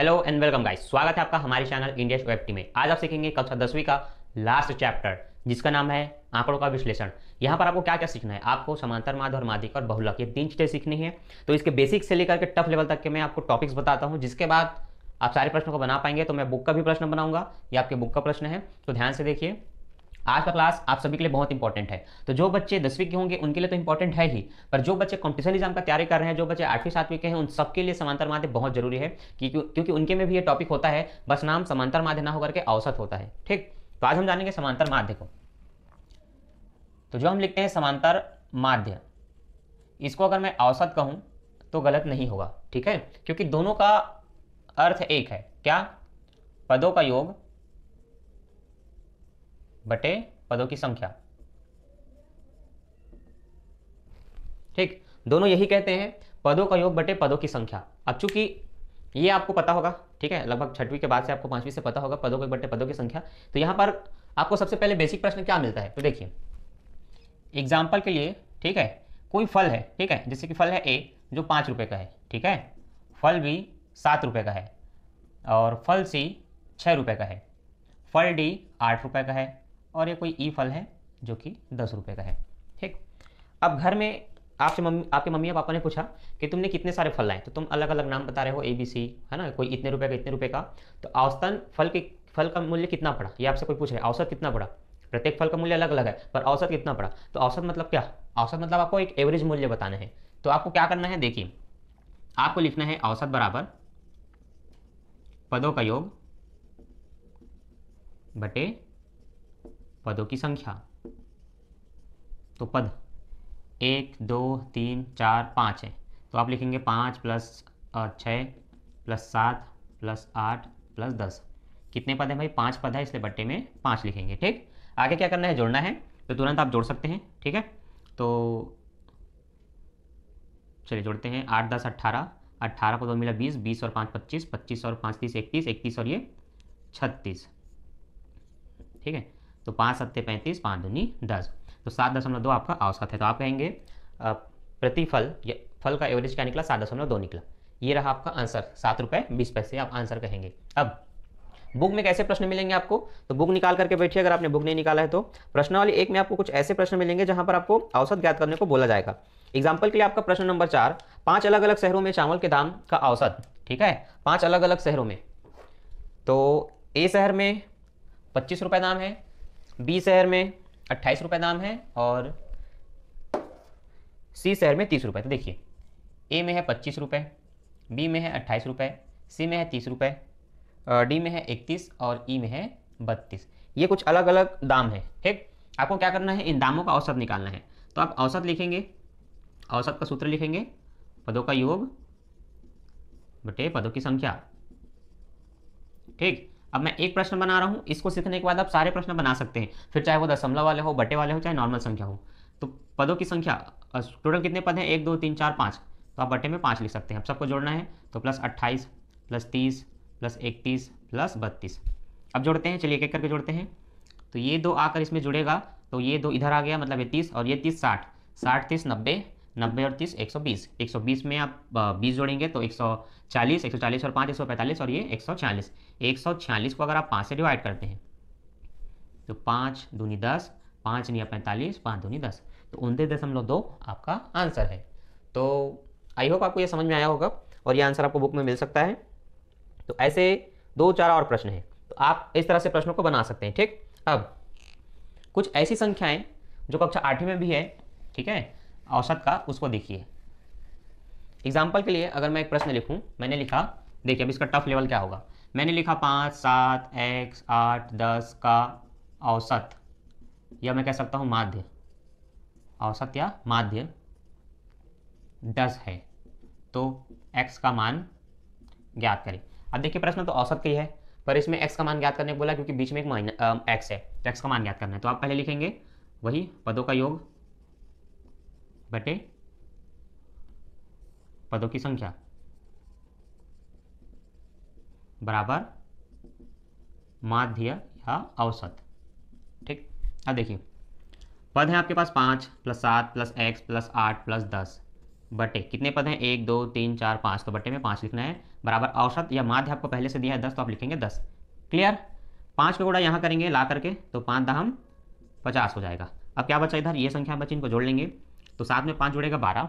hello and welcome guys स्वागत है आपका हमारे चैनल इंडिया वेब टी में आज आप सीखेंगे कक्षा दसवीं का लास्ट चैप्टर जिसका नाम है आंकड़ों का विश्लेषण यहाँ पर आपको क्या क्या सीखना है आपको समांतर माध्य और माध्यिक और बहुलक ये तीन चीज़ें सीखनी है तो इसके बेसिक से लेकर के टफ लेवल तक के मैं आपको टॉपिक्स बताता हूँ जिसके बाद आप सारे प्रश्नों को बना पाएंगे तो मैं बुक का भी प्रश्न बनाऊंगा ये आपके बुक का प्रश्न है तो ध्यान से देखिए आज का क्लास आप सभी के लिए बहुत इंपॉर्टेंट है तो जो बच्चे दसवीं के होंगे उनके लिए तो इंपॉर्टेंट है ही पर जो बच्चे कॉम्पिटिशन एग्जाम का तैयारी कर रहे हैं जो बच्चे आठवीं सातवीं के हैं उन सबके लिए समांतर माध्य बहुत जरूरी है क्योंकि उनके में भी ये टॉपिक होता है बस नाम समांतर माध्य ना होकर के औसत होता है ठीक तो आज हम जानेंगे समांतर माध्य को तो जो हम लिखते हैं समांतर माध्य इसको अगर मैं औसत कहूँ तो गलत नहीं होगा ठीक है क्योंकि दोनों का अर्थ एक है क्या पदों का योग बटे पदों की संख्या ठीक दोनों यही कहते हैं पदों का योग बटे पदों की संख्या अब चूंकि ये आपको पता होगा ठीक है लगभग छठवीं के बाद से आपको पांचवीं से पता होगा पदों के बटे पदों की संख्या तो यहां पर आपको सबसे पहले बेसिक प्रश्न क्या मिलता है तो देखिए एग्जाम्पल के लिए ठीक है कोई फल है ठीक है जैसे कि फल है ए जो पाँच रुपये का है ठीक है फल बी सात रुपये का है और फल सी छः रुपए का है फल डी आठ रुपए का है और ये कोई ई फल है जो कि दस रुपये का है ठीक अब घर में आपसे मम्मी आपके मम्मी या पापा ने पूछा कि तुमने कितने सारे फल लाए तो तुम अलग अलग नाम बता रहे हो ए बी सी है ना कोई इतने रुपए का इतने रुपए का तो औसतन फल के फल का मूल्य कितना पड़ा ये आपसे कोई पूछ है औसत कितना पड़ा प्रत्येक फल का मूल्य अलग अलग है पर औसत कितना पड़ा तो औसत मतलब क्या औसत मतलब आपको एक एवरेज मूल्य बताना है तो आपको क्या करना है देखिए आपको लिखना है औसत बराबर पदों का योग बटे पदों की संख्या तो पद एक दो तीन चार पाँच है तो आप लिखेंगे पाँच प्लस छः प्लस सात प्लस आठ प्लस दस कितने पद हैं भाई पाँच पद है इसलिए बट्टे में पाँच लिखेंगे ठीक आगे क्या करना है जोड़ना है तो तुरंत आप जोड़ सकते हैं ठीक है तो चलिए जोड़ते हैं आठ दस अट्ठारह अट्ठारह को दो मिला बीस बीस और पाँच पच्चीस पच्चीस और पाँच तीस इकतीस इकतीस और ये छत्तीस ठीक है तो पाँच सत्ते पैंतीस पाँच दूनी दस तो सात दशमलव दो आपका औसत है तो आप कहेंगे प्रतिफल फल का एवरेज क्या निकला सात दशमलव दो निकला ये रहा आपका आंसर सात रुपये बीस पैसे आप आंसर कहेंगे अब बुक में कैसे प्रश्न मिलेंगे आपको तो बुक निकाल करके बैठिए अगर आपने बुक नहीं निकाला है तो प्रश्न वाले एक में आपको कुछ ऐसे प्रश्न मिलेंगे जहां पर आपको औसत ज्ञात करने को बोला जाएगा एग्जाम्पल के लिए आपका प्रश्न नंबर चार पांच अलग अलग शहरों में चावल के दाम का औसत ठीक है पांच अलग अलग शहरों में तो ए शहर में पच्चीस रुपये दाम है बी शहर में अट्ठाईस रुपये दाम है और सी शहर में तीस रुपये तो देखिए ए में है पच्चीस रुपये बी में है अट्ठाईस रुपये सी में है तीस रुपये डी में है इकतीस और ई में है बत्तीस ये कुछ अलग अलग दाम है ठीक आपको क्या करना है इन दामों का औसत निकालना है तो आप औसत लिखेंगे औसत का सूत्र लिखेंगे पदों का योग बटे पदों की संख्या ठीक अब मैं एक प्रश्न बना रहा हूँ इसको सीखने के बाद आप सारे प्रश्न बना सकते हैं फिर चाहे वो दशमलव वाले हो बटे वाले हो चाहे नॉर्मल संख्या हो तो पदों की संख्या टोटल कितने पद हैं एक दो तीन चार पाँच तो आप बटे में पाँच लिख सकते हैं अब सबको जोड़ना है तो प्लस अट्ठाईस प्लस तीस प्लस इकतीस प्लस बत्तीस अब जोड़ते हैं चलिए एक एक करके जोड़ते हैं तो ये दो आकर इसमें जुड़ेगा तो ये दो इधर आ गया मतलब ये तीस और ये तीस साठ साठ तीस नब्बे नब्बे और तीस एक सौ बीस एक सौ बीस में आप बीस जोड़ेंगे तो एक सौ चालीस एक सौ चालीस और पाँच एक सौ पैंतालीस और ये एक सौ छियालीस एक सौ छियालीस को अगर आप पाँच से डिवाइड करते हैं तो पाँच दूनी दस पाँच निया पैंतालीस पाँच दूनी दस तो उनतीस दशमलव दो आपका आंसर है तो आई होप आपको ये समझ में आया होगा और ये आंसर आपको बुक में मिल सकता है तो ऐसे दो चार और प्रश्न हैं तो आप इस तरह से प्रश्नों को बना सकते हैं ठीक अब कुछ ऐसी संख्याएं जो कक्षा आठवीं में भी है ठीक है औसत का उसको देखिए एग्जाम्पल के लिए अगर मैं एक प्रश्न लिखूँ मैंने लिखा देखिए अब इसका टफ लेवल क्या होगा मैंने लिखा पाँच सात एक्स आठ दस का औसत या मैं कह सकता हूँ माध्य औसत या माध्य दस है तो एक्स का मान ज्ञात करें अब देखिए प्रश्न तो औसत का ही है पर इसमें एक्स का मान ज्ञात करने को बोला क्योंकि बीच में एक माइनस एक्स है तो एक्स का मान ज्ञात करना है तो आप पहले लिखेंगे वही पदों का योग बटे पदों की संख्या बराबर माध्य या औसत ठीक अब देखिए पद हैं आपके पास पाँच प्लस सात प्लस एक्स प्लस आठ प्लस दस बटे कितने पद हैं एक दो तीन चार पाँच तो बटे में पाँच लिखना है बराबर औसत या माध्य आपको पहले से दिया है दस तो आप लिखेंगे दस क्लियर पाँच का गुड़ा यहाँ करेंगे ला करके तो पाँच दहम पचास हो जाएगा अब क्या बचा इधर ये संख्या बची इनको जोड़ लेंगे तो सात में पाँच जुड़ेगा बारह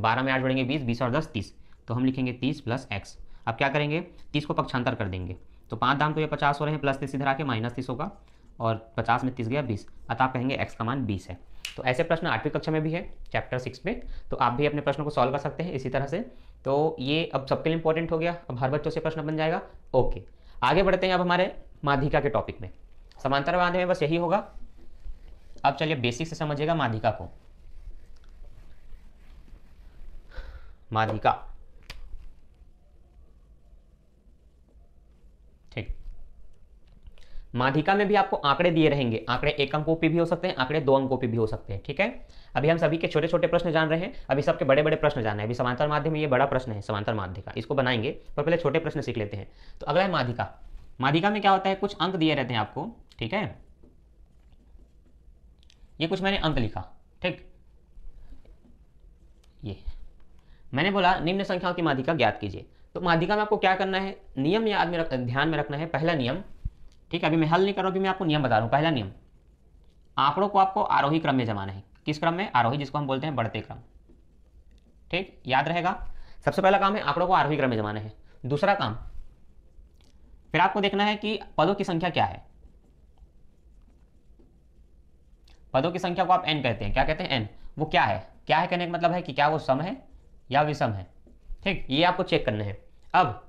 बारह में आठ जुड़ेंगे बीस बीस और दस तीस तो हम लिखेंगे तीस प्लस एक्स अब क्या करेंगे तीस को पक्षांतर कर देंगे तो पाँच दाम तो ये पचास हो रहे हैं प्लस तीस इधर आके माइनस तीस होगा और पचास में तीस गया बीस अतः आप कहेंगे एक्स का मान बीस है तो ऐसे प्रश्न आठवीं कक्षा में भी है चैप्टर सिक्स में तो आप भी अपने प्रश्नों को सॉल्व कर सकते हैं इसी तरह से तो ये अब सबके लिए इंपॉर्टेंट हो गया अब हर बच्चों से प्रश्न बन जाएगा ओके आगे बढ़ते हैं अब हमारे माधिका के टॉपिक में समांतर बांधे में बस यही होगा अब चलिए बेसिक से समझिएगा माधिका को मालिका ठीक माधिका में भी आपको आंकड़े दिए रहेंगे आंकड़े एक अंकों पे भी हो सकते हैं आंकड़े दो अंकों पे भी हो सकते हैं ठीक है अभी हम सभी के छोटे छोटे प्रश्न जान रहे हैं अभी सबके बड़े बड़े प्रश्न जान रहे हैं अभी समांतर माध्यम में ये बड़ा प्रश्न है समांतर माध्यिका इसको बनाएंगे पर पहले छोटे प्रश्न सीख लेते हैं तो अगला है माधिका माधिका में क्या होता है कुछ अंक दिए रहते हैं आपको ठीक है ये कुछ मैंने अंक लिखा ठीक ये मैंने बोला निम्न संख्याओं की माध्यिका ज्ञात कीजिए तो माध्यिका में आपको क्या करना है नियम याद में रख ध्यान में रखना है पहला नियम ठीक है अभी मैं हल नहीं कर रहा हूँ अभी मैं आपको नियम बता रहा हूँ पहला नियम आंकड़ों को आपको आरोही क्रम में जमाना है किस क्रम में आरोही जिसको हम बोलते हैं बढ़ते क्रम ठीक याद रहेगा सबसे पहला काम है आंकड़ों को आरोही क्रम में जमाना है दूसरा काम फिर आपको देखना है कि पदों की संख्या क्या है पदों की संख्या को आप एन कहते हैं क्या कहते हैं एन वो क्या है क्या है कहने का मतलब है कि क्या वो सम है या विषम है ठीक ये आपको चेक करने हैं अब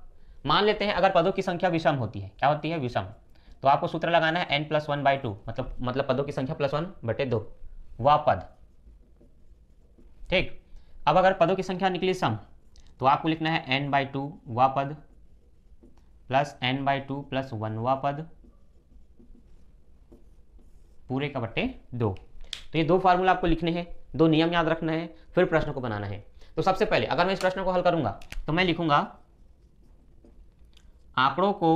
मान लेते हैं अगर पदों की संख्या विषम होती है क्या होती है विषम तो आपको सूत्र लगाना है N plus one by two मतलब मतलब पदों की संख्या प्लस वन बटे दो वह पद ठीक अब अगर पदों की संख्या निकली सम तो आपको लिखना है एन बाई टू व पद plus N by two plus one व पद पूरे का बटे दो तो ये दो फार्मूला आपको लिखने हैं दो नियम याद रखना है फिर प्रश्न को बनाना है तो सबसे पहले अगर मैं इस प्रश्न को हल करूंगा तो मैं लिखूंगा आंकड़ों को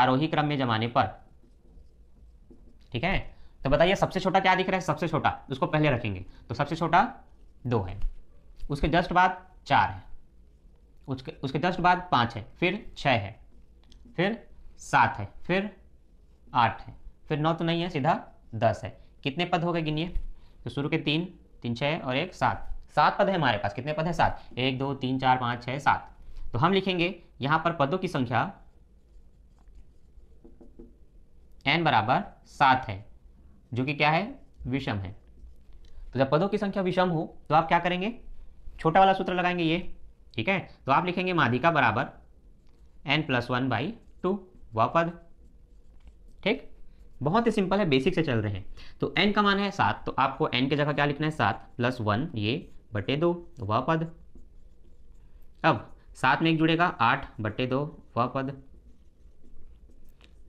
आरोही क्रम में जमाने पर ठीक है तो बताइए सबसे छोटा क्या दिख रहा है सबसे छोटा उसको पहले रखेंगे तो सबसे छोटा दो है उसके जस्ट बाद चार है उसके उसके जस्ट बाद पाँच है फिर छः है फिर सात है फिर आठ है फिर नौ तो नहीं है सीधा दस है कितने पद हो गए गिनिए तो शुरू के तीन तीन छः और एक सात सात पद है हमारे पास कितने पद है सात एक दो तीन चार पाँच छः सात तो हम लिखेंगे यहाँ पर पदों की संख्या एन बराबर सात है जो कि क्या है विषम है तो जब पदों की संख्या विषम हो तो आप क्या करेंगे छोटा वाला सूत्र लगाएंगे ये ठीक है तो आप लिखेंगे माधिका बराबर N plus one by two वह पद ठीक बहुत ही सिंपल है बेसिक से चल रहे हैं तो एन का मान है सात तो आपको एन की जगह क्या लिखना है सात प्लस वन ये बटे दो व पद अब सात में एक जुड़ेगा आठ बटे दो व पद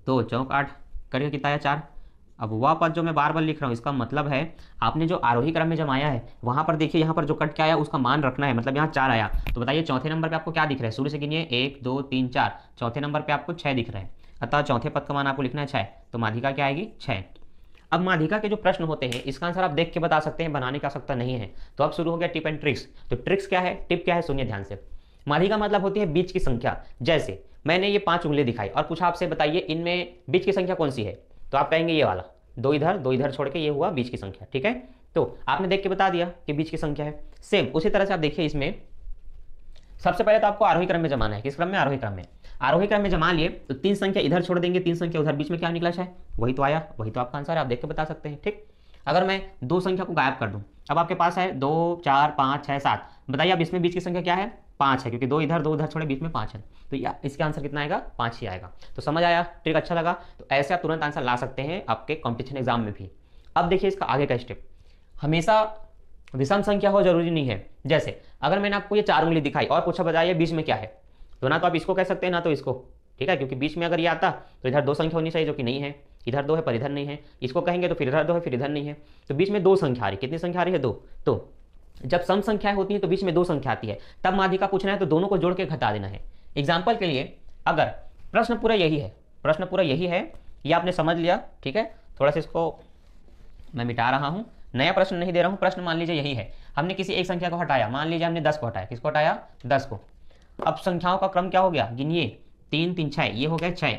दो चौक आठ करके कितना है चार अब वह पद जो मैं बार बार लिख रहा हूँ इसका मतलब है आपने जो आरोही क्रम में जमाया है वहाँ पर देखिए यहाँ पर जो कट के आया उसका मान रखना है मतलब यहाँ चार आया तो बताइए चौथे नंबर पे आपको क्या दिख रहा है शुरू से गिनिए एक दो तीन चार चौथे नंबर पे आपको छः दिख रहा है अतः चौथे पद का मान आपको लिखना है छः तो माधिका क्या आएगी छः अब माधिका के जो प्रश्न होते हैं इसका आंसर आप देख के बता सकते हैं बनाने की आवश्यकता नहीं है तो अब शुरू हो गया टिप एंड ट्रिक्स तो ट्रिक्स क्या है टिप क्या है सुनिए ध्यान से माधिका मतलब होती है बीच की संख्या जैसे मैंने ये पांच उंगली दिखाई और कुछ आपसे बताइए इनमें बीच की संख्या कौन सी है तो आप कहेंगे ये वाला दो इधर दो इधर छोड़ के ये हुआ बीच की संख्या ठीक है तो आपने देख के बता दिया कि बीच की संख्या है सेम उसी तरह से आप देखिए इसमें सबसे पहले तो आपको आरोही क्रम में जमाना है किस क्रम में आरोही क्रम में आरोही क्रम में जमा लिए तो तीन संख्या इधर छोड़ देंगे तीन संख्या उधर बीच में क्या निकला शायद वही तो आया वही तो आपका आंसर है आप देख के बता सकते हैं ठीक अगर मैं दो संख्या को गायब कर दूँ अब आपके पास है दो चार पाँच छः सात बताइए अब इसमें बीच की संख्या क्या है पाँच है क्योंकि दो इधर दो उधर छोड़े बीच में पाँच है तो या इसका आंसर कितना आएगा पाँच ही आएगा तो समझ आया ट्रिक अच्छा लगा तो ऐसे आप तुरंत आंसर ला सकते हैं आपके कॉम्पिटिशन एग्जाम में भी अब देखिए इसका आगे का स्टेप हमेशा विषम संख्या हो जरूरी नहीं है जैसे अगर मैंने आपको ये चार उंगली दिखाई और पूछा बताइए बीच में क्या है तो ना तो आप इसको कह सकते हैं ना तो इसको ठीक है क्योंकि बीच में अगर ये आता तो इधर दो संख्या होनी चाहिए जो कि नहीं है इधर दो है पर इधर नहीं है इसको कहेंगे तो फिर इधर दो है फिर इधर नहीं है तो बीच में दो संख्या आ रही कितनी संख्या आ रही है दो तो जब सम संख्याएं होती हैं तो बीच में दो संख्या आती है तब माधिका पूछना है तो दोनों को जोड़ के घटा देना है एग्जाम्पल के लिए अगर प्रश्न पूरा यही है प्रश्न पूरा यही है ये आपने समझ लिया ठीक है थोड़ा सा इसको मैं मिटा रहा हूँ नया प्रश्न नहीं दे रहा हूँ प्रश्न मान लीजिए यही है हमने किसी एक संख्या को हटाया मान लीजिए हमने दस को हटाया किसको हटाया दस को अब संख्याओं का क्रम क्या हो गया गिनिए तीन तीन छः ये हो गया छः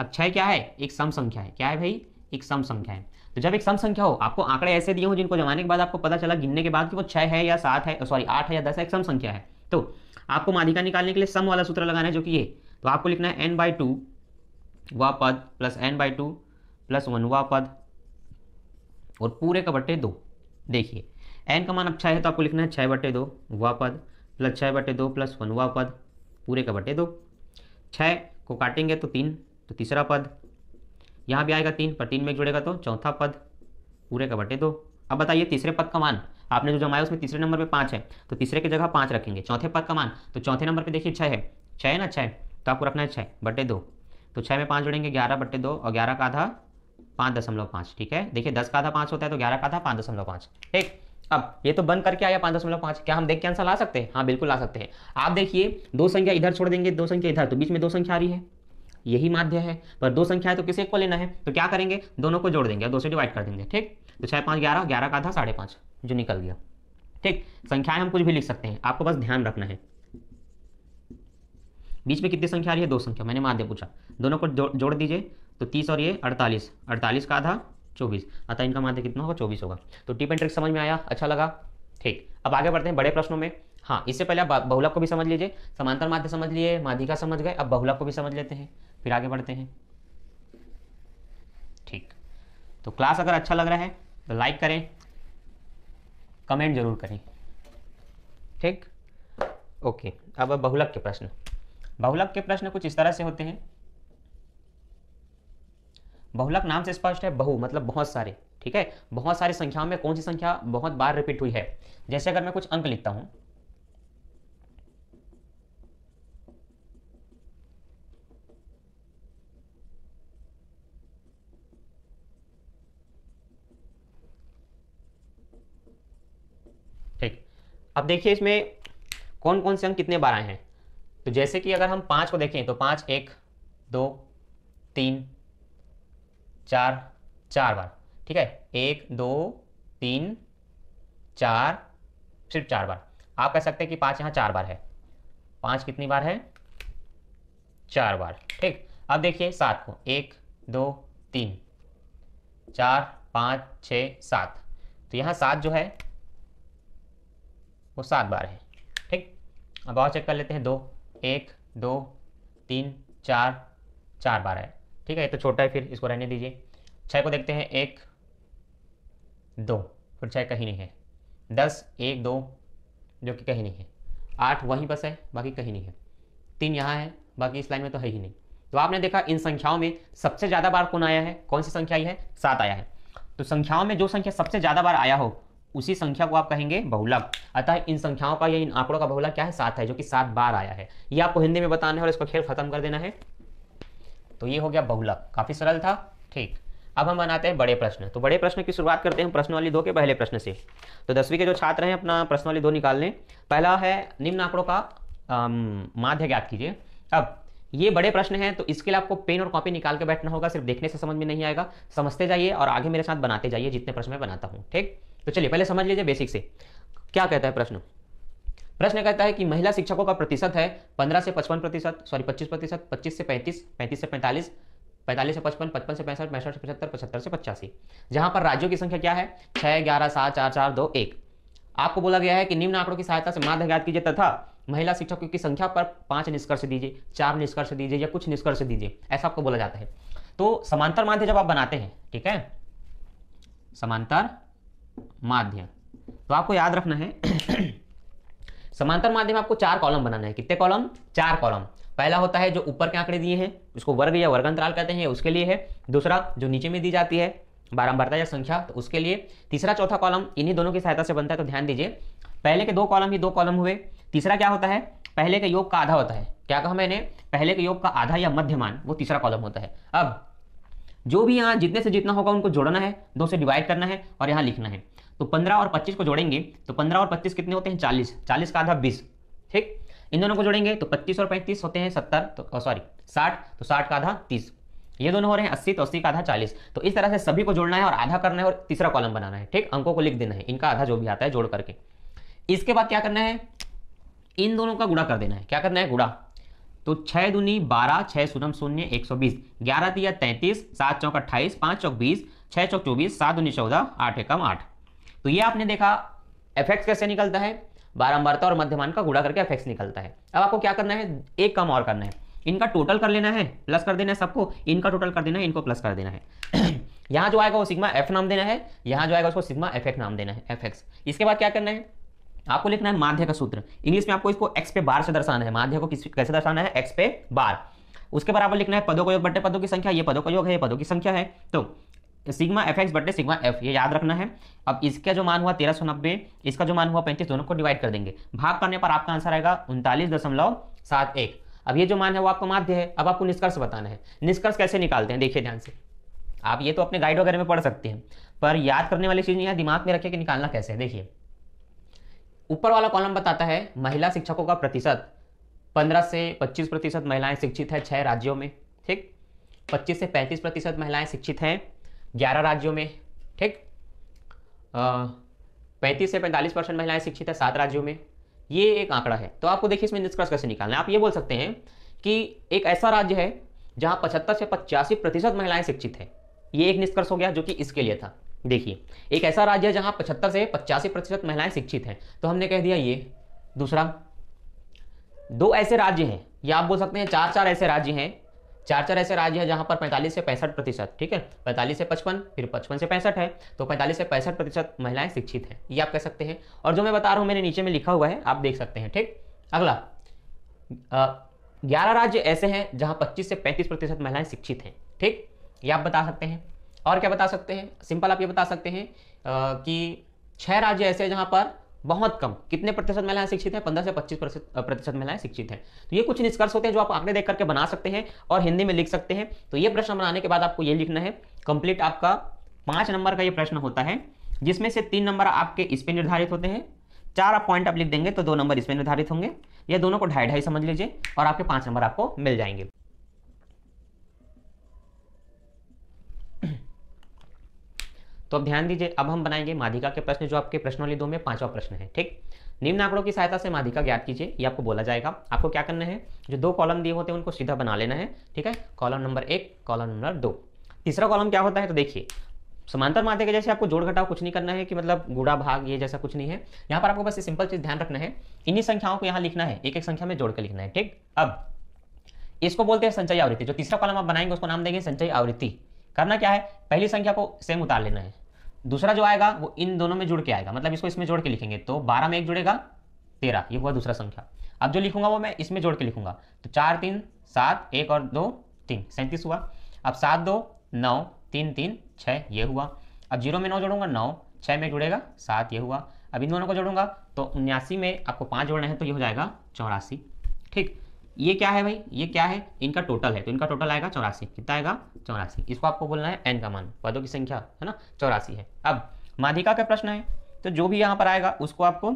अब छः क्या है एक सम संख्या है क्या है भाई एक सम संख्या है तो जब एक सम संख्या हो आपको आंकड़े ऐसे दिए हो जिनको जमाने के बाद आपको पता चला गिनने के बाद कि वो छः है या सात है सॉरी आठ है या दस है एक सम संख्या है तो आपको माधिका निकालने के लिए सम वाला सूत्र लगाना है जो कि ये तो आपको लिखना है एन बाई टू व पद plus N by two plus one व पद और पूरे का बट्टे दो देखिए एन का मान अब छः है तो आपको लिखना है छः बट्टे दो व पद प्लस छः बटे दो प्लस वनवा पद पूरे का बटे दो छः को काटेंगे तो तीन तो तीसरा पद यहाँ भी आएगा तीन पर तीन में जुड़ेगा तो चौथा पद पूरे का बटे दो अब बताइए तीसरे पद का मान आपने जो जमाया उसमें तीसरे नंबर पे पाँच है तो तीसरे की जगह पाँच रखेंगे चौथे पद का मान तो चौथे नंबर पे देखिए छः है छः है ना छः तो आपको रखना है छः बटे दो तो छः में पाँच जुड़ेंगे ग्यारह बटे दो और ग्यारह का आधा पाँच दशमलव पाँच ठीक है देखिए दस का आधा पाँच होता है तो ग्यारह का आधा पाँच दशमलव पाँच ठीक अब ये तो बंद करके आया पांच दशमलव पांच क्या हम देख के आंसर ला सकते हैं हाँ बिल्कुल ला सकते हैं आप देखिए दो संख्या इधर छोड़ देंगे दो संख्या इधर तो बीच में दो संख्या आ रही है यही माध्य है पर दो संख्या है तो किसी को लेना है तो क्या करेंगे दोनों को जोड़ देंगे और दो से डिवाइड कर देंगे ठीक तो छह पांच ग्यारह ग्यारह का आधा साढ़े पांच जो निकल गया ठीक संख्याएं हम कुछ भी लिख सकते हैं आपको बस ध्यान रखना है बीच में कितनी संख्या आ रही है दो संख्या मैंने माध्य पूछा दोनों को जोड़ दीजिए तो तीस और ये अड़तालीस अड़तालीस का आधा चौबीस अतः इनका माध्य कितना होगा चौबीस होगा तो टिप एंड ट्रिक समझ में आया अच्छा लगा ठीक अब आगे बढ़ते हैं बड़े प्रश्नों में हाँ इससे पहले आप बहुलक को भी समझ लीजिए समांतर माध्य समझ लिए माधिका समझ गए अब बहुलक को भी समझ लेते हैं फिर आगे बढ़ते हैं ठीक तो क्लास अगर अच्छा लग रहा है तो लाइक करें कमेंट जरूर करें ठीक ओके अब बहुलक के प्रश्न बहुलक के प्रश्न कुछ इस तरह से होते हैं बहुलक नाम से स्पष्ट है बहु मतलब बहुत सारे ठीक है बहुत सारी संख्याओं में कौन सी संख्या बहुत बार रिपीट हुई है जैसे अगर मैं कुछ अंक लिखता हूं ठीक अब देखिए इसमें कौन कौन से अंक कितने बार आए हैं तो जैसे कि अगर हम पांच को देखें तो पांच एक दो तीन चार चार बार ठीक है एक दो तीन चार सिर्फ चार बार आप कह सकते हैं कि पाँच यहाँ चार बार है पाँच कितनी बार है चार बार ठीक अब देखिए सात को एक दो तीन चार पाँच छ सात तो यहाँ सात जो है वो सात बार है ठीक अब और चेक कर लेते हैं दो एक दो तीन चार चार बार है ठीक है ये तो छोटा है फिर इसको रहने दीजिए छः को देखते हैं एक दो फिर छः कहीं नहीं है दस एक दो जो कि कहीं नहीं है आठ वहीं बस है बाकी कहीं नहीं है तीन यहाँ है बाकी इस लाइन में तो है ही नहीं तो आपने देखा इन संख्याओं में सबसे ज़्यादा बार कौन आया है कौन सी संख्या आई है सात आया है तो संख्याओं में जो संख्या सबसे ज़्यादा बार आया हो उसी संख्या को आप कहेंगे बहुलक अतः इन संख्याओं का या इन आंकड़ों का बहुलक क्या है सात है जो कि सात बार आया है ये आपको हिंदी में बताना है और इसको खेल खत्म कर देना है तो ये हो गया बहुलक काफ़ी सरल था ठीक अब हम बनाते हैं बड़े प्रश्न तो बड़े प्रश्न की शुरुआत करते हैं प्रश्न वाली दो के पहले प्रश्न से तो दसवीं के जो छात्र हैं अपना प्रश्न वाली दो निकाल लें पहला है निम्न आंकड़ों का माध्य ज्ञात कीजिए अब ये बड़े प्रश्न हैं तो इसके लिए आपको पेन और कॉपी निकाल के बैठना होगा सिर्फ देखने से समझ में नहीं आएगा समझते जाइए और आगे मेरे साथ बनाते जाइए जितने प्रश्न मैं बनाता हूँ ठीक तो चलिए पहले समझ लीजिए बेसिक से क्या कहता है प्रश्न प्रश्न कहता है कि महिला शिक्षकों का प्रतिशत है पंद्रह से पचपन प्रतिशत सॉरी पच्चीस प्रतिशत पच्चीस से पैंतीस पैंतीस से पैंतालीस पैंतालीस से पचपन पचपन से पैंसठ पैंसठ से पचहत्तर पचहत्तर से पचासी जहां पर राज्यों की संख्या क्या है छह ग्यारह सात चार चार दो एक आपको बोला गया है कि निम्न आंकड़ों की सहायता से माध्य ज्ञात कीजिए तथा महिला शिक्षकों की संख्या पर पांच निष्कर्ष दीजिए चार निष्कर्ष दीजिए या कुछ निष्कर्ष दीजिए ऐसा आपको बोला जाता है तो समांतर माध्य जब आप बनाते हैं ठीक है समांतर माध्य तो आपको याद रखना है समांतर माध्यम आपको चार कॉलम बनाना है कितने कॉलम चार कॉलम पहला होता है जो ऊपर के आंकड़े दिए हैं उसको वर्ग या वर्ग अंतराल कहते हैं उसके लिए है दूसरा जो नीचे में दी जाती है बारंबारता या संख्या तो उसके लिए तीसरा चौथा कॉलम इन्हीं दोनों की सहायता से बनता है तो ध्यान दीजिए पहले के दो कॉलम ही दो कॉलम हुए तीसरा क्या होता है पहले के योग का आधा होता है क्या कहा मैंने पहले के योग का आधा या मध्यमान वो तीसरा कॉलम होता है अब जो भी यहाँ जितने से जितना होगा उनको जोड़ना है दो से डिवाइड करना है और यहाँ लिखना है तो पंद्रह और पच्चीस को जोड़ेंगे तो पंद्रह और पच्चीस कितने होते हैं चालीस चालीस का आधा बीस ठीक इन दोनों को जोड़ेंगे तो पच्चीस और पैंतीस होते हैं सत्तर तो सॉरी साठ तो साठ का आधा तीस ये दोनों हो रहे हैं अस्सी तो अस्सी का आधा चालीस तो इस तरह से सभी को जोड़ना है और आधा करना है और तीसरा कॉलम बनाना है ठीक अंकों को लिख देना है इनका आधा जो भी आता है जोड़ करके इसके बाद क्या करना है इन दोनों का गुड़ा कर देना है क्या करना है गुड़ा तो छः दूनी बारह छः शूनम शून्य एक सौ बीस ग्यारह दिया तैंतीस सात चौक अट्ठाईस पाँच चौक बीस छः चौक चौबीस सात दूनी चौदह आठ एकम आठ तो ये आपने देखा एफ कैसे निकलता है बारंबारता और मध्यमान का गुड़ा करके एफ निकलता है अब आपको क्या करना है एक कम और करना है इनका टोटल कर लेना है प्लस कर देना है सबको इनका टोटल कर देना है इनको प्लस कर देना है यहाँ जो आएगा वो सिग्मा एफ नाम देना है यहाँ जो आएगा उसको सिग्मा एफ नाम देना है एफ इसके बाद क्या करना है आपको लिखना है माध्य का सूत्र इंग्लिश में आपको इसको एक्स पे बार से दर्शाना है माध्य को किस कैसे दर्शाना है एक्स पे बार उसके बराबर लिखना है पदों का योग बटे पदों की संख्या ये पदों का योग है ये पदों की संख्या है तो सिग्मा एफ एक्स बटे सिग्मा एफ ये याद रखना है अब इसका जो मान हुआ तेरह सौ नब्बे इसका जो मान हुआ पैंतीस दोनों को डिवाइड कर देंगे भाग करने पर आपका आंसर आएगा उनतालीस दशमलव सात एक अब ये जो मान है वो आपका माध्य है अब आपको निष्कर्ष बताना है निष्कर्ष कैसे निकालते हैं देखिए ध्यान से आप ये तो अपने गाइड वगैरह में पढ़ सकते हैं पर याद करने वाली चीज़ यहाँ दिमाग में रखे कि निकालना कैसे है देखिए ऊपर वाला कॉलम बताता है महिला शिक्षकों का प्रतिशत पंद्रह से पच्चीस महिलाएं शिक्षित है छः राज्यों में ठीक पच्चीस से पैंतीस महिलाएं शिक्षित हैं ग्यारह राज्यों में ठीक पैंतीस से पैंतालीस परसेंट महिलाएं शिक्षित है सात राज्यों में ये एक आंकड़ा है तो आपको देखिए इसमें निष्कर्ष कैसे निकालना है आप ये बोल सकते हैं कि एक ऐसा राज्य है जहां पचहत्तर से पचासी प्रतिशत महिलाएं शिक्षित है ये एक निष्कर्ष हो गया जो कि इसके लिए था देखिए एक ऐसा राज्य है जहां पचहत्तर से पचासी प्रतिशत महिलाएं शिक्षित हैं तो हमने कह दिया ये दूसरा दो ऐसे राज्य हैं या आप बोल सकते हैं चार चार ऐसे राज्य हैं चार चार ऐसे राज्य हैं जहां पर 45 से पैंसठ प्रतिशत ठीक है 45 से 55 फिर 55 से पैंसठ है तो 45 से पैंसठ प्रतिशत महिलाएं शिक्षित हैं ये आप कह सकते हैं और जो मैं बता रहा हूँ मैंने नीचे में लिखा हुआ है आप देख सकते हैं ठीक अगला ग्यारह राज्य ऐसे हैं जहाँ पच्चीस से पैंतीस प्रतिशत महिलाएं शिक्षित हैं ठीक ये आप बता सकते हैं और क्या बता सकते हैं सिंपल आप ये बता सकते हैं कि छह राज्य ऐसे हैं जहाँ पर बहुत कम कितने प्रतिशत महिलाएं शिक्षित हैं पंद्रह से पच्चीस प्रतिशत महिलाएं शिक्षित हैं तो ये कुछ निष्कर्ष होते हैं जो आप आंकड़े देख करके बना सकते हैं और हिंदी में लिख सकते हैं तो ये प्रश्न बनाने के बाद आपको ये लिखना है कंप्लीट आपका पांच नंबर का ये प्रश्न होता है जिसमें से तीन नंबर आपके इस पर निर्धारित होते हैं चार आप पॉइंट आप लिख देंगे तो दो नंबर इसमें निर्धारित होंगे ये दोनों को ढाई ढाई समझ लीजिए और आपके पांच नंबर आपको मिल जाएंगे तो अब ध्यान दीजिए अब हम बनाएंगे माधिका के प्रश्न जो आपके प्रश्नावली दो में पांचवा प्रश्न है ठीक निम्न आंकड़ों की सहायता से माधिका ज्ञात कीजिए ये आपको बोला जाएगा आपको क्या करना है जो दो कॉलम दिए होते हैं उनको सीधा बना लेना है ठीक है कॉलम नंबर एक कॉलम नंबर दो तीसरा कॉलम क्या होता है तो देखिए समांतर माध्य के जैसे आपको जोड़ घटाव कुछ नहीं करना है कि मतलब गुड़ा भाग ये जैसा कुछ नहीं है यहाँ पर आपको बस ये सिंपल चीज ध्यान रखना है इन्हीं संख्याओं को यहाँ लिखना है एक एक संख्या में जोड़ कर लिखना है ठीक अब इसको बोलते हैं संचय आवृत्ति जो तीसरा कॉलम आप बनाएंगे उसको नाम देंगे संचय आवृत्ति करना क्या है पहली संख्या को सेम उतार लेना है दूसरा जो आएगा वो इन दोनों में जुड़ के आएगा मतलब इसको इसमें जोड़ के लिखेंगे तो बारह में एक जुड़ेगा तेरह ये हुआ दूसरा संख्या अब जो लिखूंगा वो मैं इसमें जोड़ के लिखूंगा तो चार तीन सात एक और दो तीन सैंतीस हुआ अब सात दो नौ तीन तीन छः ये हुआ अब जीरो में नौ जोड़ूंगा नौ छः में जुड़ेगा सात ये हुआ अब इन दोनों को जोड़ूंगा तो उन्यासी में आपको पाँच जोड़ना है तो ये हो जाएगा चौरासी ठीक ये क्या है भाई ये क्या है इनका टोटल है तो इनका टोटल आएगा चौरासी कितना आएगा चौरासी इसको आपको बोलना है एन का मान पदों की संख्या है ना चौरासी है अब माधिका का प्रश्न है तो जो भी यहाँ पर आएगा उसको आपको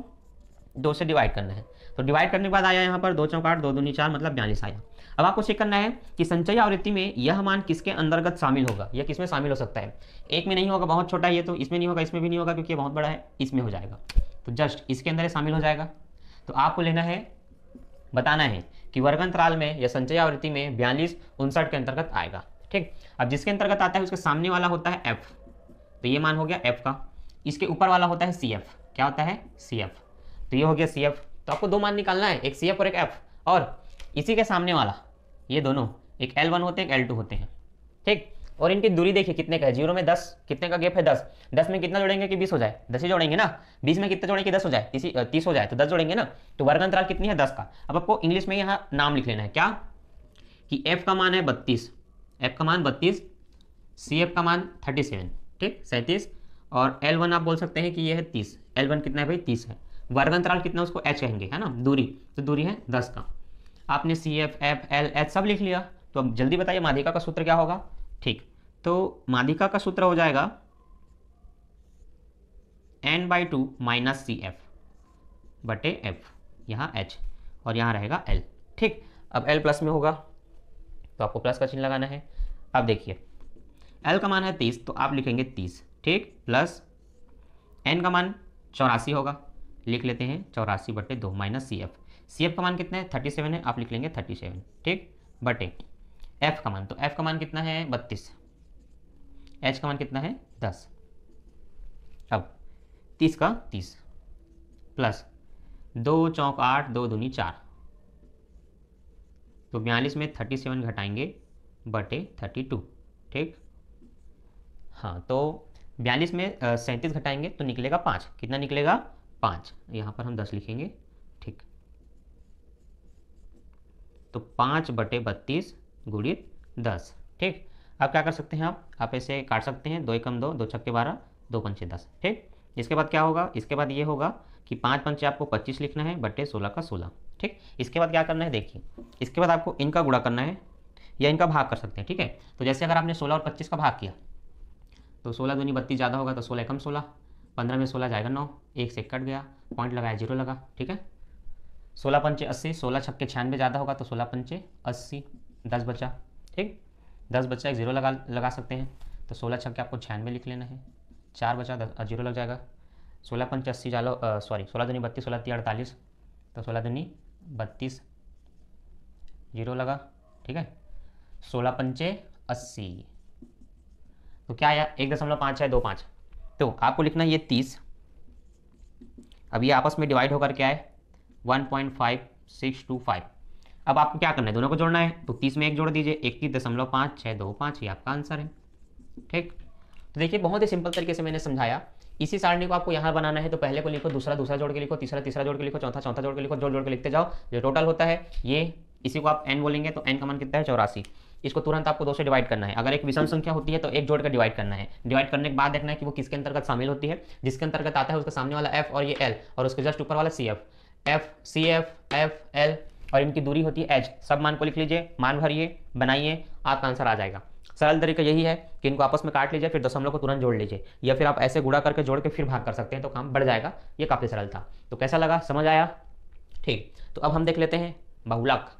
दो से डिवाइड करना है तो डिवाइड करने के बाद आया यहाँ पर दो चौका आठ दो दूनी चार मतलब बयालीस आया अब आपको चेक करना है कि संचय आवृत्ति में यह मान किसके अंतर्गत शामिल होगा यह किसमें शामिल हो सकता है एक में नहीं होगा बहुत छोटा ये तो इसमें नहीं होगा इसमें भी नहीं होगा क्योंकि बहुत बड़ा है इसमें हो जाएगा तो जस्ट इसके अंदर शामिल हो जाएगा तो आपको लेना है बताना है कि वर्ग अंतराल में या संचय आवृत्ति में बयालीस उनसठ के अंतर्गत आएगा ठीक अब जिसके अंतर्गत आता है उसके सामने वाला होता है एफ तो ये मान हो गया एफ का इसके ऊपर वाला होता है सी एफ क्या होता है सी एफ तो ये हो गया सी एफ तो आपको दो मान निकालना है एक सी एफ और एक एफ और इसी के सामने वाला ये दोनों एक एल वन होते हैं एक एल टू होते हैं ठीक और इनकी दूरी देखिए कितने का है जीरो में दस कितने का गैप है दस दस में कितना जोड़ेंगे कि बीस हो जाए दस ही जोड़ेंगे ना बीस में कितना जोड़ेंगे दस हो जाए तीस तीस हो जाए तो दस जोड़ेंगे ना तो वर्ग अंतराल कितनी है दस का अब आपको इंग्लिश में यहाँ नाम लिख लेना है क्या कि एफ का मान है बत्तीस एफ का मान बत्तीस सी एफ का मान थर्टी सेवन ठीक सैंतीस और एल वन आप बोल सकते हैं कि यह है तीस एल वन कितना है भाई तीस है वर्ग अंतराल कितना उसको एच कहेंगे है ना दूरी तो दूरी है दस का आपने C F F L H सब लिख लिया तो अब जल्दी बताइए माधिका का सूत्र क्या होगा ठीक तो माधिका का सूत्र हो जाएगा N by two minus C F बटे एफ यहाँ एच और यहाँ रहेगा एल ठीक अब एल प्लस में होगा तो आपको प्लस का चिन्ह लगाना है अब देखिए एल का मान है तीस तो आप लिखेंगे तीस ठीक प्लस एन का मान चौरासी होगा लिख लेते हैं चौरासी बटे दो minus C F C F का मान कितना है थर्टी सेवन है आप लिख लेंगे थर्टी सेवन ठीक बटे एफ का मान तो एफ का मान कितना है बत्तीस एच का मान कितना है दस अब तीस का तीस प्लस दो चौक आठ दो दूनी चार तो बयालीस में थर्टी सेवन घटाएंगे बटे थर्टी टू ठीक हाँ तो बयालीस में सैंतीस घटाएंगे तो निकलेगा पाँच कितना निकलेगा पाँच यहाँ पर हम दस लिखेंगे ठीक तो पाँच बटे बत्तीस गुड़ित दस ठीक अब क्या कर सकते हैं आप आप ऐसे काट सकते हैं दो एकम दो दो छक्के बारह दो पंचे दस ठीक इसके बाद क्या होगा इसके बाद ये होगा कि पाँच पंचे आपको पच्चीस लिखना है बटे सोलह का सोलह ठीक इसके बाद क्या करना है देखिए इसके बाद आपको इनका गुड़ा करना है या इनका भाग कर सकते हैं ठीक है तो जैसे अगर आपने सोलह और पच्चीस का भाग किया तो सोलह दूनी बत्तीस ज़्यादा होगा तो सोलह एकम सोलह पंद्रह में सोलह जाएगा नौ एक से कट गया पॉइंट लगाया जीरो लगा ठीक है सोलह पंचे अस्सी सोलह छक्के छियानवे ज़्यादा होगा तो सोलह पंचे अस्सी दस बचा ठीक दस बच्चा एक ज़ीरो लगा लगा सकते हैं तो सोलह छक्के आपको छियानवे लिख लेना है चार बचा दस जीरो लग जाएगा सोलह पंच अस्सी जालो सॉरी सोलह दूनी बत्तीस सोलह तीन अड़तालीस तो सोलह दूनी बत्तीस जीरो लगा ठीक है सोलह पंचे अस्सी तो क्या आया एक दशमलव पाँच है दो पाँच तो आपको लिखना ये तीस अब ये आपस में डिवाइड होकर क्या है one point five six two five अब आपको क्या करना है दोनों को जोड़ना है तो तीस में एक जोड़ दीजिए इकतीस दशमलव पाँच छः दो पाँच ये आपका आंसर है ठीक तो देखिए बहुत ही सिंपल तरीके से मैंने समझाया इसी सारणी को आपको यहाँ बनाना है तो पहले को लिखो दूसरा दूसरा जोड़ के लिखो तीसरा तीसरा जोड़ के लिखो चौथा चौथा जोड़ के लिखो जोड़ जोड़ के लिखते जाओ जो टोटल होता है ये इसी को आप एन बोलेंगे तो एन का मान कितना है चौरासी इसको तुरंत आपको दो से डिवाइड करना है अगर एक विषम संख्या होती है तो एक जोड़ कर डिवाइड करना है डिवाइड करने के बाद देखना है कि वो किसके अंतर्गत शामिल होती है जिसके अंतर्गत आता है उसका सामने वाला एफ और ये एल और उसके जस्ट ऊपर वाला C F F C F F L और इनकी दूरी होती है एच सब मान को लिख लीजिए मान भरिए बनाइए आपका आंसर आ जाएगा सरल तरीका यही है कि इनको आपस में काट लीजिए फिर दशमलव को तुरंत जोड़ लीजिए या फिर आप ऐसे गुड़ा करके जोड़ के फिर भाग कर सकते हैं तो काम बढ़ जाएगा ये काफ़ी सरल था तो कैसा लगा समझ आया ठीक तो अब हम देख लेते हैं बहुलक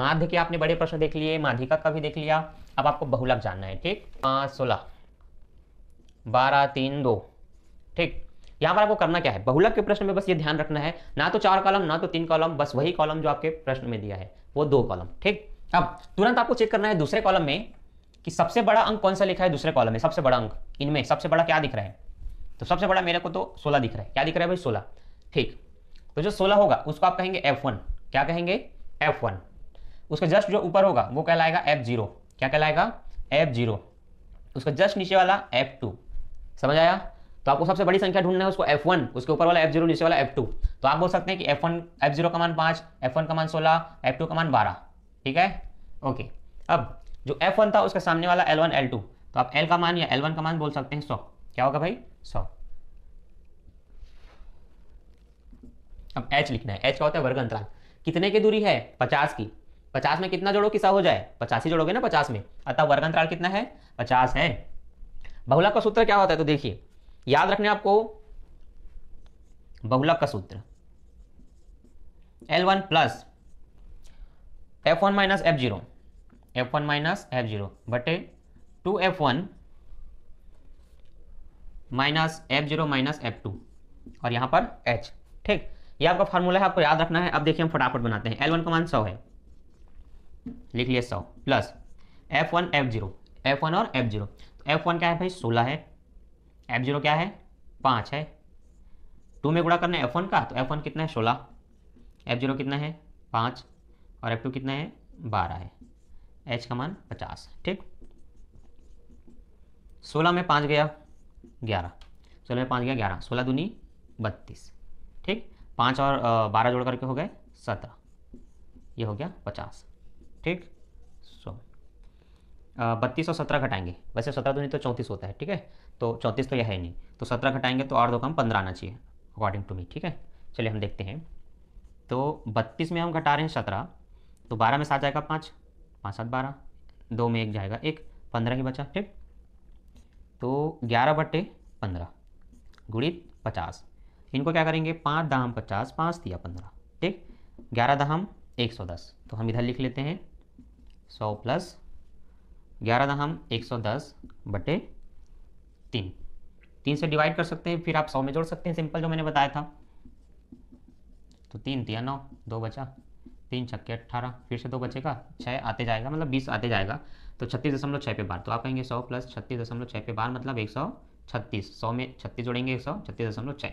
माध्य के आपने बड़े प्रश्न देख लिए माध्यिका का भी देख लिया अब आपको बहुलक जानना है ठीक पाँच सोलह बारह तीन दो ठीक यहाँ पर आपको करना क्या है बहुलक के प्रश्न में बस ये ध्यान रखना है ना तो चार कॉलम ना तो तीन कॉलम बस वही कॉलम जो आपके प्रश्न में दिया है वो दो कॉलम ठीक अब तुरंत आपको चेक करना है दूसरे कॉलम में कि सबसे बड़ा अंक कौन सा लिखा है दूसरे कॉलम में सबसे बड़ा अंक इनमें सबसे बड़ा क्या दिख रहा है तो सबसे बड़ा मेरे को तो सोलह दिख रहा है क्या दिख रहा है भाई सोलह ठीक तो जो सोलह होगा उसको आप कहेंगे एफ वन क्या कहेंगे एफ वन उसका जस्ट जो ऊपर होगा वो कहलाएगा एफ जीरो क्या कहलाएगा एफ जीरो उसका जस्ट नीचे वाला एफ टू समझ आया तो आपको सबसे बड़ी संख्या ढूंढना है उसको एफ वन उसके ऊपर वाला जीरो नीचे वाला टू तो आप बोल सकते हैं कि F1 F0 का मान पाँच F1 का मान सोलह F2 का मान बारह ठीक है ओके अब जो एफ वन था उसके सामने वाला एल वन एल टू तो आप एल का मान या एल का मान बोल सकते हैं सौ क्या होगा भाई सौ अब एच लिखना है एच का होता है वर्ग अंतराल कितने की दूरी है पचास की पचास में कितना जोड़ो किसा हो जाए पचास ही जोड़ोगे ना पचास में अतः वर्ग अंतराल कितना है पचास है बहुला का सूत्र क्या होता है तो देखिए याद रखने आपको बहुलक का सूत्र L one plus F one minus F zero F one minus F zero बटे two F one minus F zero minus F two और यहां पर एच ठीक ये आपका फार्मूला है आपको याद रखना है अब देखिए हम फटाफट बनाते हैं एल वन का मान सौ है लिख लिए सौ plus F one F zero F one और एफ जीरो एफ वन क्या है भाई सोलह है एफ जीरो क्या है पाँच है टू में गुणा करना है एफ वन का तो एफ वन कितना है सोलह एफ जीरो कितना है पाँच और एफ टू कितना है बारह है एच का मान पचास ठीक सोलह में पाँच गया ग्यारह सोलह में पाँच गया ग्यारह सोलह दूनी बत्तीस ठीक पाँच और बारह जोड़ करके हो गए सत्रह ये हो गया पचास ठीक बत्तीस और सत्रह घटाएंगे वैसे सत्रह दो नहीं तो चौंतीस होता है ठीक है तो चौंतीस तो यह है नहीं तो सत्रह घटाएंगे तो आठ दो कम पंद्रह आना चाहिए अकॉर्डिंग टू मी ठीक है चलिए हम देखते हैं तो बत्तीस में हम घटा रहे हैं सत्रह तो बारह में सात जाएगा पाँच पाँच सात बारह दो में एक जाएगा एक पंद्रह ही बचा ठीक तो ग्यारह बटे पंद्रह गुणित पचास इनको क्या करेंगे पाँच दाम पचास पाँच दिया पंद्रह ठीक ग्यारह दाम एक सौ दस तो हम इधर लिख लेते हैं सौ प्लस ग्यारह दहम एक सौ दस बटे तीन तीन से डिवाइड कर सकते हैं फिर आप सौ में जोड़ सकते हैं सिंपल जो मैंने बताया था तो तीन दिया नौ दो बचा तीन छक्के अट्ठारह फिर से दो बचेगा छः आते जाएगा मतलब बीस आते जाएगा तो छत्तीस दशमलव छः पे बार तो आप कहेंगे सौ प्लस छत्तीस दशमलव छः पे बार मतलब एक सौ छत्तीस सौ में छत्तीस जोड़ेंगे एक सौ छत्तीस दशमलव छः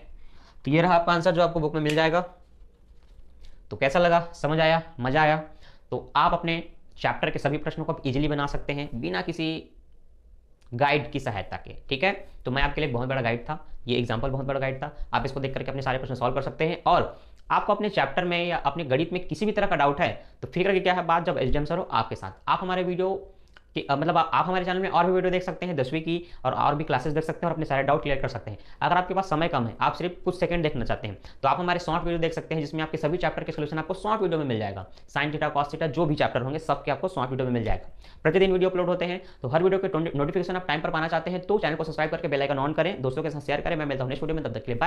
तो ये रहा आपका आंसर जो आपको बुक में मिल जाएगा तो कैसा लगा समझ आया मज़ा आया तो आप अपने चैप्टर के सभी प्रश्नों को आप इजिली बना सकते हैं बिना किसी गाइड की सहायता के ठीक है तो मैं आपके लिए बहुत बड़ा गाइड था ये एग्जाम्पल बहुत बड़ा गाइड था आप इसको देख करके अपने सारे प्रश्न सॉल्व कर सकते हैं और आपको अपने चैप्टर में या अपने गणित में किसी भी तरह का डाउट है तो फिक्र क्या है बात जब एग्जाम सर हो आपके साथ आप हमारे वीडियो कि मतलब आप हमारे चैनल में और भी वीडियो देख सकते हैं दसवीं की और और भी क्लासेस देख सकते हैं और अपने सारे डाउट क्लियर कर सकते हैं अगर आपके पास समय कम है आप सिर्फ कुछ सेकंड देखना चाहते हैं तो आप हमारे शॉर्ट वीडियो देख सकते हैं जिसमें आपके सभी चैप्टर के सोल्यूशन आपको शॉर्ट वीडियो में मिल जाएगा साइन थीटा कॉस थीटा जो भी चैप्टर होंगे सबके आपको शॉर्ट वीडियो में मिल जाएगा प्रतिदिन वीडियो अपलोड होते हैं तो हर वीडियो के नोटिफिकेशन आप टाइम पर पाना चाहते हैं तो चैनल को सब्सक्राइब करके बेलाइकन ऑन करें दोस्तों के साथ शेयर करें मैं मिलता हूँ नेक्स्ट वीडियो में तब तक के लिए बाय